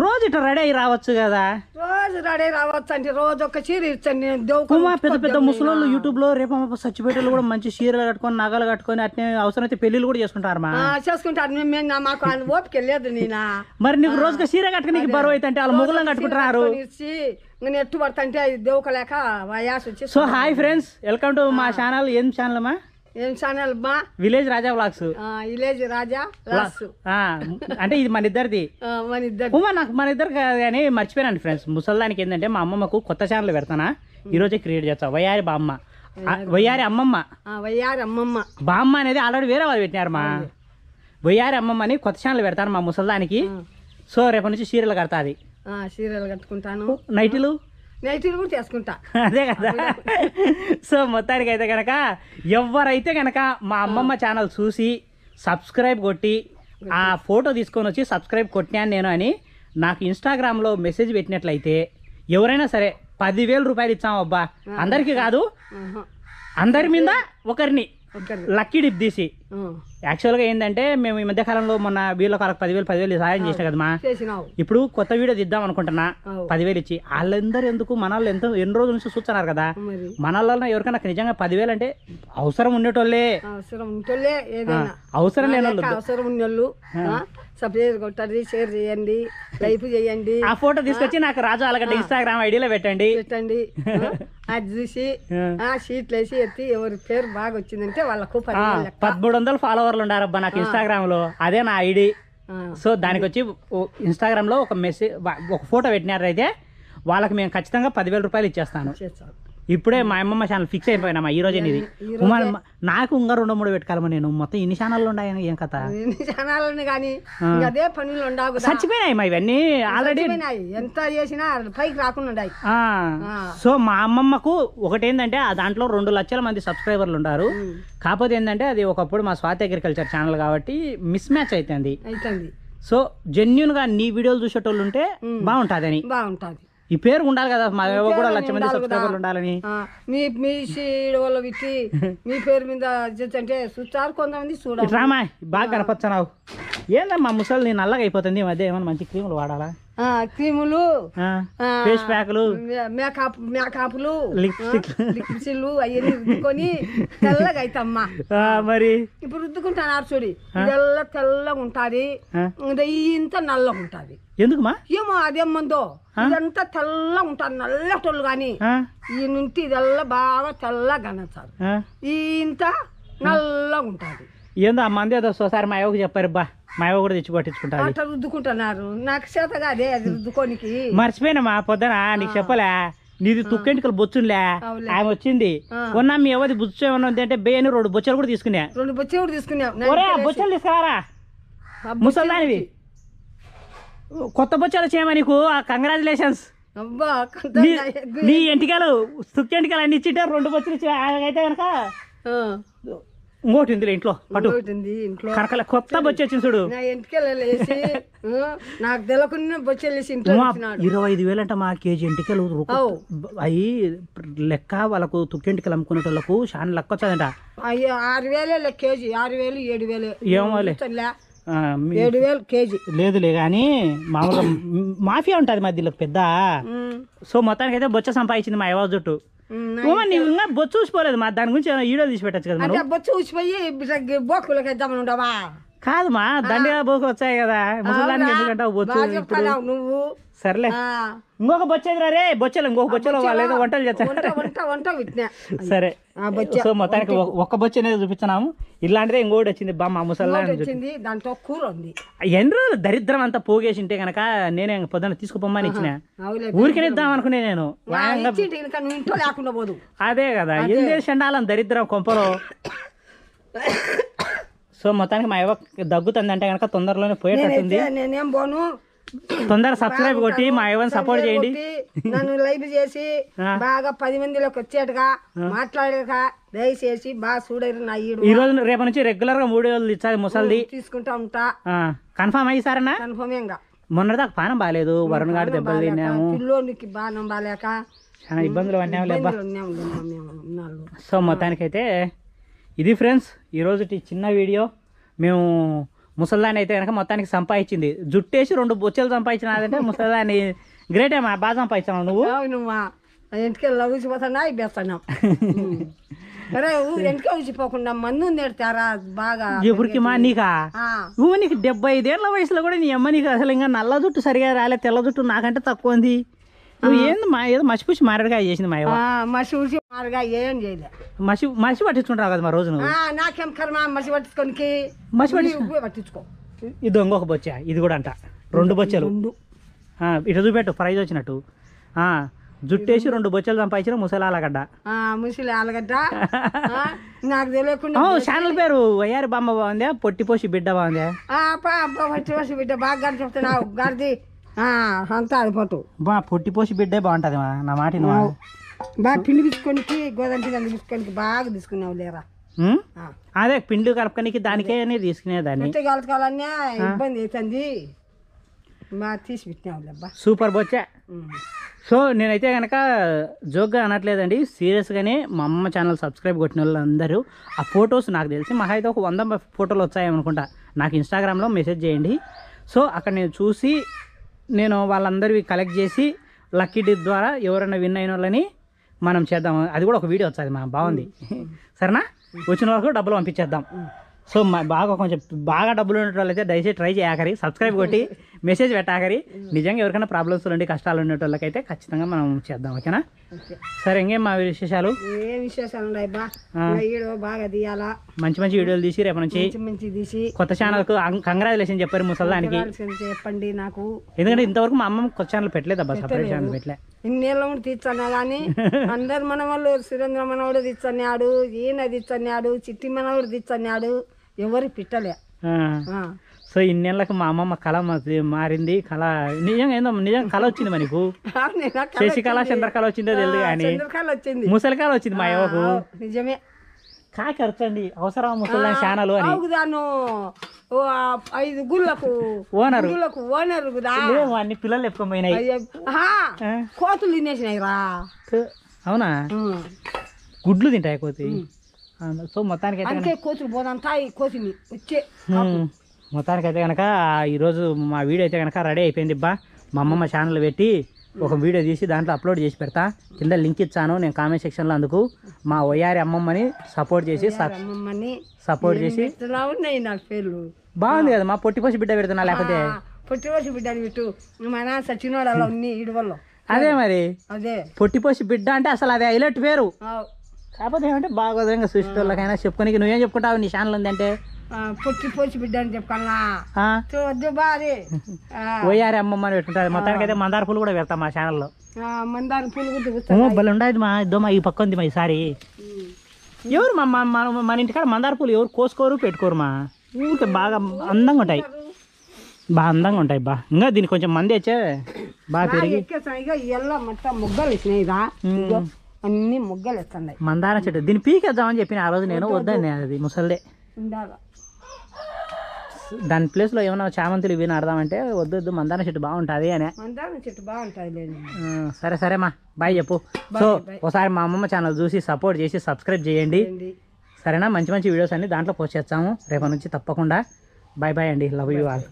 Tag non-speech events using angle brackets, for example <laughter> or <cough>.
రోజు ఇట్లా రెడీ అయ్యి రావచ్చు కదా రోజు రెడీ రావచ్చు అంటే రోజు ఒక చీర ఇచ్చండి పెద్ద పెద్ద ముసలోళ్ళు యూట్యూబ్ లో రేపు సచ్చిపేటలు కూడా మంచి చీరలు కట్టుకొని నగలు కట్టుకొని అట్నే అవసరం అయితే పెళ్లి కూడా చేసుకుంటారు చేసుకుంటారు మేము మాకు ఓపిక లేదు నేను మరి నీకు రోజుగా చీర కట్టుకుని బరువు అయితే వాళ్ళ మొగలం కట్టుకుంటారు నేను ఎట్టు పడుతుంటే దేవుక లేక దేవకలేక వచ్చి so hi friends welcome to మా ఛానల్ ఏం ఛానల్ మా ఏం ఛానల్ మా village Raja blogs village Raja అంటే ఇది మన ఇద్దరిది మన ఇద్దరు నాకు మన ఇద్దరు కానీ మర్చిపోయానండి ఫ్రెండ్స్ ముసల్దానికి ఏంటంటే మా అమ్మమ్మకు కొత్త ఛానల్ పెడతానా ఈరోజే క్రియేట్ చేస్తా వయ్యారి బామ్మ వయ్యారి అమ్మమ్మ వయ్యారి అమ్మమ్మ బామ్మ అనేది ఆల్రెడీ వేరే వాళ్ళు పెట్టినారు మా వయ్యారి అమ్మమ్మ అని కొత్త ఛానల్ పెడతాను మా ముసల్దానికి సో రేపటి నుంచి సీరియల్ కడతా అది సీరియల్ కట్టుకుంటాను నైట్లు నెగిటివ్ కూడా చేసుకుంటా అదే కదా సో మొత్తానికి అయితే కనుక ఎవరైతే కనుక మా అమ్మమ్మ ఛానల్ చూసి సబ్స్క్రైబ్ కొట్టి ఆ ఫోటో తీసుకొని వచ్చి సబ్స్క్రైబ్ కొట్టినాను నేను అని నాకు ఇన్స్టాగ్రామ్లో మెసేజ్ పెట్టినట్లయితే ఎవరైనా సరే పదివేల రూపాయలు ఇచ్చాం అబ్బా అందరికీ కాదు అందరి మీద ఒకరిని లక్కీ డిప్ తీసి యాక్చువల్గా ఏంటంటే మేము ఈ మధ్య కాలంలో మొన్న వీళ్ళ కాలకు పదివేలు పదివేలు సహాయం కదా కదమ్మా ఇప్పుడు కొత్త వీడియో దిద్దాం అనుకుంటున్నా పదివేలు ఇచ్చి వాళ్ళందరూ ఎందుకు మన వాళ్ళు ఎంతో ఎన్ని రోజుల నుంచి చూస్తున్నారు కదా మన వాళ్ళ ఎవరికైనా నిజంగా పదివేలు అంటే అవసరం ఉండేటోళ్ళే అవసరం ఉండేటోళ్ళే అవసరం లేని వాళ్ళు సబ్స్క్రైబ్ కొట్టండి షేర్ చేయండి లైఫ్ చేయండి ఆ ఫోటో తీసుకొచ్చి నాకు రాజు అలాగే ఇన్స్టాగ్రామ్ ఐడిలో పెట్టండి పెట్టండి అది చూసి ఆ షీట్లు వేసి ఎత్తి ఎవరి పేరు బాగా వచ్చిందంటే వాళ్ళకు పదమూడు వందల ఫాలోవర్లు ఉండారబ్బా నాకు ఇన్స్టాగ్రామ్ లో అదే నా ఐడి సో దానికి వచ్చి ఇన్స్టాగ్రామ్ లో ఒక మెసేజ్ ఒక ఫోటో పెట్టినారైతే వాళ్ళకి మేము ఖచ్చితంగా పదివేల రూపాయలు ఇచ్చేస్తాను ఇప్పుడే మా అమ్మమ్మ ఛానల్ ఫిక్స్ అయిపోయినా ఈ రోజే ఇది నాకు ఇంకా రెండు మూడు పెట్టుకోవాలి నేను మొత్తం ఇన్ని ఛానల్ ఉన్నాయని ఏం కథ ఛానల్ కానీ అదే పనులు ఉండవు చచ్చిపోయినాయి మా ఇవన్నీ ఆల్రెడీ ఎంత చేసినా పైకి రాకుండా సో మా అమ్మమ్మకు ఆ దాంట్లో రెండు లక్షల మంది సబ్స్క్రైబర్లు ఉంటారు కాకపోతే ఏంటంటే అది ఒకప్పుడు మా స్వాతి అగ్రికల్చర్ ఛానల్ కాబట్టి మిస్ మ్యాచ్ అవుతుంది సో జెన్యున్ గా నీ వీడియోలు చూసేటోళ్ళు ఉంటే బాగుంటుంది అని బాగుంటుంది ఈ పేరు ఉండాలి కదా మా కూడా లక్ష మంది సబ్స్క్రైబర్లు ఉండాలని మీ మీ షీడ్ వాళ్ళు విచ్చి మీ పేరు మీద అంటే చూస్తారు కొంతమంది చూడాలి రామా బాగా కనపచ్చనావు ఏందమ్మా ముసలి నేను నల్లగా అయిపోతుంది ఈ మధ్య ఏమన్నా మంచి క్రీములు వాడాలా క్రీములు ఫేస్ ప్యాక్లు మేకప్ మేకప్లు లిప్స్టిక్ లిప్స్టిక్లు అవన్నీ రుద్దుకొని తెల్లగా అవుతామ్మా మరి ఇప్పుడు రుద్దుకుంటాను చూడి తెల్ల తెల్లగా ఉంటుంది ఇంత నల్లగా ఉంటుంది ఎందుకుమా ఏమో అదేం మందో ఇదంతా తెల్లగా ఉంటారు నల్లటోళ్ళు కానీ ఈ నుండి ఇదల్లా బాగా తెల్లగా కనతారు ఇంత నల్లగా ఉంటుంది ఏందో ఆ మంది ఏదో సోసారి మా అవ్వకు చెప్పారు బా మా అవ్వ కూడా తెచ్చి పట్టించుకుంటారు రుద్దుకుంటున్నారు నాకు చేత కాదే అది రుద్దుకోనికి మర్చిపోయినా మా పొద్దున నీకు చెప్పలే నీది తుక్కెంటికలు బొచ్చులే ఆమె వచ్చింది ఉన్నా మీ ఎవరి బుచ్చు ఏమన్నా అంటే బేను రెండు బొచ్చలు కూడా తీసుకున్నా రెండు బొచ్చలు కూడా తీసుకున్నావు బొచ్చలు తీసుకురా ముసల్దానివి కొత్త బొచ్చలు చేయమా నీకు కంగ్రాచులేషన్స్ నీ ఎంటికలు తుక్కెంటికలు అన్ని ఇచ్చింటే రెండు బొచ్చలు ఇచ్చిన అయితే కనుక ఇంకోటి ఉంది ఇంట్లో అటు ఇంట్లో కరకల కొత్త బొచ్చేసి చూడు <laughs> నాకు తెలకుండా బొచ్చేసి ఇంట్లో ఇరవై ఐదు వేలు అంటే మా కేజీ ఎంటికలు అయ్యి లెక్క వాళ్ళకు తుక్కెంటికలు అమ్ముకునే వాళ్ళకు చాలా లెక్క వచ్చదంట అయ్యో ఆరు వేలే కేజీ ఆరు వేలు ఏడు వేలు ఏమోలే ఏడు వేలు కేజీ లేదులే కానీ మామూలుగా <coughs> మాఫియా ఉంటుంది మధ్యలో పెద్ద సో మొత్తానికి అయితే బొచ్చ సంపాదించింది మా యువ Mm, నీవు ఇంకా బొచ్చు చూసిపోలేదు మా దాని గురించి వీడియో తీసి పెట్టచ్చు కదా అంటే బొచ్చు చూసిపోయి బోకులకి వేద్దామని ఉండవా కాదమ్మా దండిగా బోకులు వచ్చాయి కదా ముసలానికి ఎందుకంటే బొచ్చు నువ్వు సర్లే ఇంకొక బొచ్చేదిరా రే బొచ్చలు ఇంకొక బొచ్చలో వాళ్ళు ఏదో వంటలు చేస్తారు సరే సో మొత్తానికి ఒక్క బొచ్చ అనేది చూపించినాము ఇలాంటిదే ఇంకోటి వచ్చింది బా మా ముసల్లా దాంతో కూర ఉంది ఎన్ని రోజులు దరిద్రం అంతా పోగేసి ఉంటే కనుక నేనే పొద్దున్న తీసుకుపోమని ఇచ్చిన ఊరికి ఇద్దాం అనుకునే నేను అదే కదా ఏం చేసి దరిద్రం కొంపలో <coughs> సో మొత్తానికి మా యువ అంటే కనుక తొందరలోనే పోయేటట్టుంది నేనేం పోను తొందర సబ్స్క్రైబ్ కొట్టి మా ఎవరిని సపోర్ట్ చేయండి నన్ను లైక్ చేసి బాగా పది మందిలోకి వచ్చేట్టుగా మాట్లాడక దయచేసి బాగా చూడరు నా ఈ రోజు రేపటి నుంచి రెగ్యులర్ గా మూడు వేలు ఇచ్చారు ముసల్ది తీసుకుంటా ఉంటా కన్ఫర్మ్ అయ్యారన్నా కన్ఫర్మ్ ఏంగా మొన్న దాకా పానం బాగాలేదు వరుణ్ గారు దెబ్బలు తిన్నాము పిల్లోనికి బాణం బాగాలేక చాలా ఇబ్బందులు అన్నాము సో మొత్తానికైతే ఇది ఫ్రెండ్స్ ఈరోజు చిన్న వీడియో మేము ముసల్దాన్ అయితే కనుక మొత్తానికి సంపాదించింది జుట్టేసి రెండు బొచ్చలు అంటే ముసల్దాన్ని గ్రేట్ ఏమా బాగా సంపాదించావు నువ్వు ఇంటికి ఊసిపోతానా ఇప్పేస్తాను <laughs> అరే ఇంటికే ఊసిపోకుండా మందు నేడతారా బాగా ఎవరికి మా నీకా నువ్వు నీకు డెబ్బై ఐదేళ్ల వయసులో కూడా నీ అమ్మ నీకు అసలు ఇంకా నల్ల జుట్టు సరిగా రాలే తెల్ల జుట్టు నాకంటే తక్కువ ఉంది ఏంది మా ఏదో మసిపూసి మారడికాయ చేసింది మా మసి పూసి మారగా ఏం చేయలే మసి మసి పట్టించుకుంటావు కదా మా రోజు ఆ, నాకేం కర్మ మసి పట్టించుకోనికి మసి పట్టించుకో. పట్టించుకో ఇది ఇంకొక బొచ్చ ఇది కూడా అంట రెండు బొచ్చలు ఆ, ఇటు చూపెట్టు ప్రైజ్ వచ్చినట్టు ఆ, జుట్టేసి రెండు బొచ్చలు సంపాదించిన ముసలి ఆ, ముసలి ఆలగడ్డ నాకు తెలియకుండా ఛానల్ పేరు వయ్యారి బామ్మ బాగుంది పొట్టి పోసి బిడ్డ బాగుంది ఆ, వచ్చి బిడ్డ బాగా గారి చెప్తున్నావు గారిది అంతా అది బిడ్డే బాగుంటుంది నా మాట బాగా పిండి తీసుకొని గోధుమ పిండి బాగా తీసుకున్నావు లేరా అదే పిండి కలపడానికి దానికే తీసుకునేదాన్ని కలపాలన్నా ఇబ్బంది అవుతుంది సూపర్ బొచ్చా సో నేనైతే కనుక జోక్గా అనట్లేదండి సీరియస్గానే మా అమ్మ ఛానల్ సబ్స్క్రైబ్ కొట్టిన వాళ్ళందరూ ఆ ఫొటోస్ నాకు తెలిసి మహా అయితే ఒక వంద ఫోటోలు వచ్చాయనుకుంటా నాకు ఇన్స్టాగ్రామ్లో మెసేజ్ చేయండి సో అక్కడ నేను చూసి నేను వాళ్ళందరివి కలెక్ట్ చేసి లక్కీ డిప్ ద్వారా ఎవరైనా విన్ అయిన వాళ్ళని మనం చేద్దాం అది కూడా ఒక వీడియో వచ్చేది మా బాగుంది సరేనా వచ్చిన వరకు డబ్బులు పంపించేద్దాం సో బాగా కొంచెం బాగా డబ్బులు ఉన్నట్టు దయచేసి ట్రై చేయాలి సబ్స్క్రైబ్ కొట్టి మెసేజ్ పెట్టాకరి నిజంగా ఎవరికైనా ప్రాబ్లమ్స్ ఉండి కష్టాలు ఉండేటోళ్ళకైతే ఖచ్చితంగా మనం చేద్దాం ఓకేనా సరే ఇంకేం మా విశేషాలు ఏ విశేషాలు వీడియో బాగా తీయాలా మంచి మంచి వీడియోలు తీసి రేపు నుంచి మంచి తీసి కొత్త ఛానల్ కు కంగ్రాచులేషన్ చెప్పారు ముసల్దానికి చెప్పండి నాకు ఎందుకంటే ఇంతవరకు మా అమ్మ కొత్త ఛానల్ పెట్టలేదు అబ్బా సపరేట్ ఛానల్ పెట్టలే ఇన్నేళ్ళు కూడా తీర్చాను కానీ అందరు మన వాళ్ళు సురేంద్ర మనవాడు తీర్చన్నాడు ఈయన తీర్చన్నాడు చిట్టి మనవాడు తీర్చన్నాడు ఎవరు పిట్టలే సో ఇన్నేళ్ళకి మా అమ్మమ్మ కళ మారింది కళ నిజంగా ఏందో నిజంగా కళ వచ్చింది మనకు శశికళ కళ వచ్చిందో తెలియదు కానీ ముసలి కళ వచ్చింది మా యువకు నిజమే కాకి అరచండి అవసరం ముసలి ఛానల్ అని ఐదు గుళ్ళకు ఓనర్ గుళ్ళకు ఓనర్ అన్ని పిల్లలు ఎప్పుకోపోయినాయి కోతులు తినేసినాయి రా అవునా గుడ్లు తింటాయి కోతి సో మొత్తానికి కోతులు కోతులు తాయి కోతిని వచ్చే మొత్తానికి అయితే కనుక ఈరోజు మా వీడియో అయితే కనుక రెడీ అయిపోయింది ఇబ్బా మా అమ్మమ్మ ఛానల్ పెట్టి ఒక వీడియో తీసి దాంట్లో అప్లోడ్ చేసి పెడతా కింద లింక్ ఇచ్చాను నేను కామెంట్ సెక్షన్లో అందుకు మా ఒయ్యారి అమ్మమ్మని సపోర్ట్ చేసి సపోర్ట్ చేసి బాగుంది కదా మా పొట్టి పసి బిడ్డ పెడుతున్నా లేకపోతే అదే మరి పొట్టిపోసి పొట్టి బిడ్డ అంటే అసలు అదే హైలైట్ పేరు కాకపోతే ఏమంటే బాగా సృష్టి వాళ్ళకైనా చెప్పుకోనికి నువ్వేం చెప్పుకుంటావు నీ ఛానల్ ఉందంటే పొచ్చి పొచ్చి బిడ్డ అని చెప్పన్నా చూద్దు బాది ఓయారి పెట్టుకుంటారు మొత్తానికి అయితే మందార పూలు కూడా పెడతాం మా ఛానల్లో మందార పూలు ఉండదు మా ఇద్దో మా ఈ పక్క ఉంది మా ఈసారి ఎవరు మా మన ఇంటికాడ మందార పూలు ఎవరు కోసుకోరు పెట్టుకోరు మా ఊరికి బాగా అందంగా ఉంటాయి బాగా అందంగా ఉంటాయి బా ఇంకా దీనికి కొంచెం మంది వచ్చే బాగా తిరిగి ముగ్గలు అన్ని ముగ్గలు ఇస్తున్నాయి మందార చెట్టు దీన్ని పీకేద్దామని చెప్పిన ఆ రోజు నేను వద్దాను అది ముసల్లే ఉండాలా దాని ప్లేస్లో ఏమైనా చామంతులు ఇవి అంటే వద్దు వద్దు మందాన చెట్టు బాగుంటుంది అని మందాన చెట్టు బాగుంటుంది సరే మా బాయ్ చెప్పు సో ఒకసారి మా అమ్మమ్మ ఛానల్ చూసి సపోర్ట్ చేసి సబ్స్క్రైబ్ చేయండి సరేనా మంచి మంచి వీడియోస్ అన్ని దాంట్లో పోస్ట్ చేస్తాము రేపటి నుంచి తప్పకుండా బాయ్ బాయ్ అండి లవ్ యూ ఆల్